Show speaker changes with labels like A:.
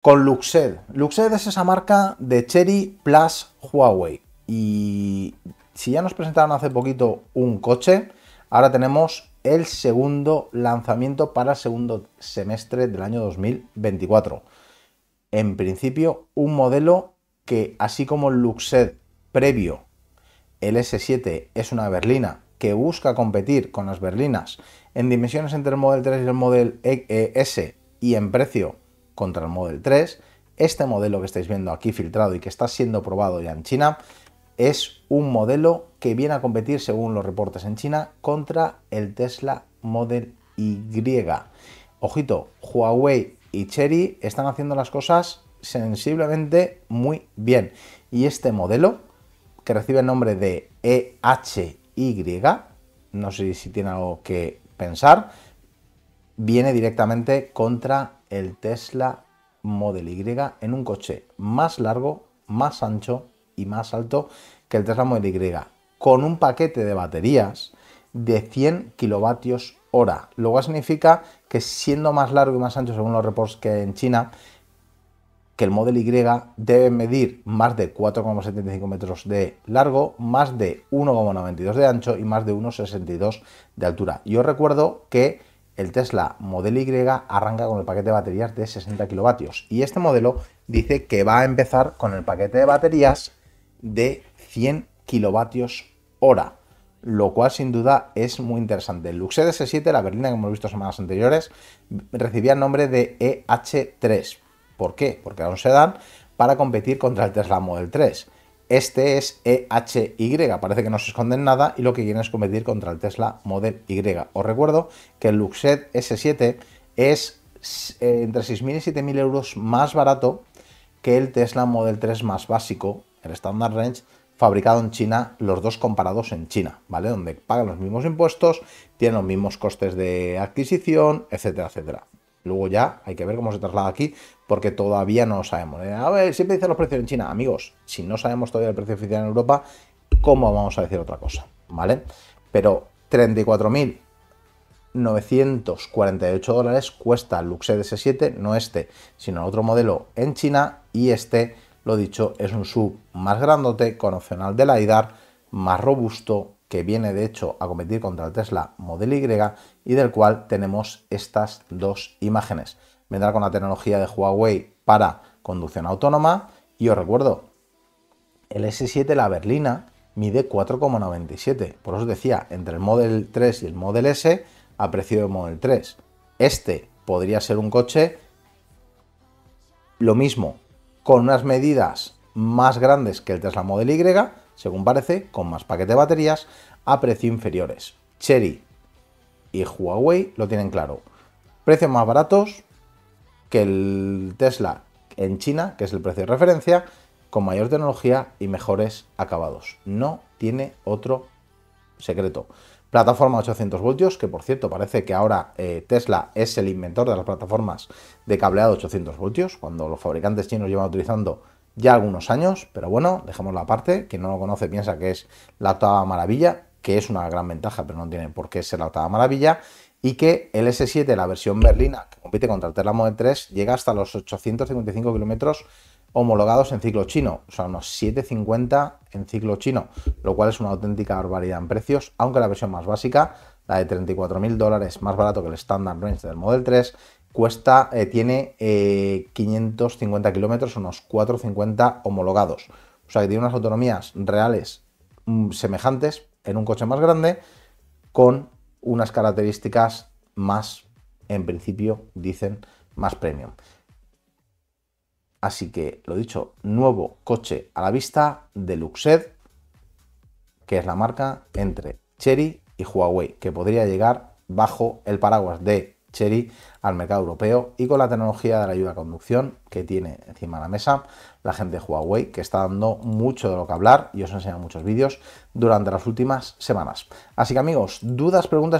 A: con Luxed. Luxed es esa marca de Cherry Plus Huawei. Y si ya nos presentaron hace poquito un coche, ahora tenemos el segundo lanzamiento para el segundo semestre del año 2024. En principio, un modelo que, así como el Luxed previo, el S7 es una berlina que busca competir con las berlinas en dimensiones entre el Model 3 y el Model e, eh, S y en precio contra el Model 3. Este modelo que estáis viendo aquí filtrado y que está siendo probado ya en China es un modelo que viene a competir, según los reportes en China, contra el Tesla Model Y. Ojito, Huawei y Cherry están haciendo las cosas sensiblemente muy bien. Y este modelo, que recibe el nombre de EHY, no sé si tiene algo que pensar, viene directamente contra el Tesla Model Y en un coche más largo, más ancho y más alto que el Tesla Model Y, con un paquete de baterías de 100 kilovatios hora, lo significa que siendo más largo y más ancho, según los reports que hay en China, que el Model Y debe medir más de 4,75 metros de largo, más de 1,92 de ancho y más de 1,62 de altura. Yo recuerdo que el Tesla Model Y arranca con el paquete de baterías de 60 kilovatios y este modelo dice que va a empezar con el paquete de baterías de 100 kilovatios hora, lo cual sin duda es muy interesante. El Luxed S7, la berlina que hemos visto semanas anteriores, recibía el nombre de EH3. ¿Por qué? Porque aún se dan para competir contra el Tesla Model 3. Este es EHY, parece que no se esconden nada y lo que quieren es competir contra el Tesla Model Y. Os recuerdo que el Luxet S7 es eh, entre 6.000 y 7.000 euros más barato que el Tesla Model 3 más básico, el Standard Range, fabricado en China, los dos comparados en China, ¿vale? Donde pagan los mismos impuestos, tienen los mismos costes de adquisición, etcétera, etcétera. Luego ya hay que ver cómo se traslada aquí, porque todavía no lo sabemos. ¿eh? A ver, siempre dicen los precios en China. Amigos, si no sabemos todavía el precio oficial en Europa, ¿cómo vamos a decir otra cosa? ¿Vale? Pero 34.948 dólares cuesta el Luxe S7, no este, sino otro modelo en China. Y este, lo dicho, es un sub más grandote, con opcional de IDAR, más robusto, que viene de hecho a competir contra el Tesla Model Y y del cual tenemos estas dos imágenes. Vendrá con la tecnología de Huawei para conducción autónoma y os recuerdo, el S7, la berlina, mide 4,97. Por eso os decía, entre el Model 3 y el Model S, a precio de Model 3. Este podría ser un coche lo mismo, con unas medidas más grandes que el Tesla Model Y, según parece, con más paquete de baterías a precio inferiores. Cherry y Huawei lo tienen claro. Precios más baratos que el Tesla en China, que es el precio de referencia, con mayor tecnología y mejores acabados. No tiene otro secreto. Plataforma 800 voltios, que por cierto parece que ahora eh, Tesla es el inventor de las plataformas de cableado 800 voltios, cuando los fabricantes chinos llevan utilizando ya algunos años, pero bueno, dejemos la parte, quien no lo conoce piensa que es la octava maravilla, que es una gran ventaja, pero no tiene por qué ser la octava maravilla, y que el S7, la versión berlina, que compite contra el Tesla Model 3, llega hasta los 855 kilómetros homologados en ciclo chino, o sea, unos 750 en ciclo chino, lo cual es una auténtica barbaridad en precios, aunque la versión más básica, la de 34.000 dólares, más barato que el Standard Range del Model 3, cuesta, eh, tiene 550 eh, kilómetros, unos 450 homologados. O sea que tiene unas autonomías reales mm, semejantes en un coche más grande con unas características más, en principio, dicen, más premium. Así que, lo dicho, nuevo coche a la vista de Luxed, que es la marca entre Cherry y Huawei, que podría llegar bajo el paraguas de cherry al mercado europeo y con la tecnología de la ayuda a conducción que tiene encima de la mesa la gente de Huawei, que está dando mucho de lo que hablar y os he enseñado muchos vídeos durante las últimas semanas. Así que amigos, dudas, preguntas,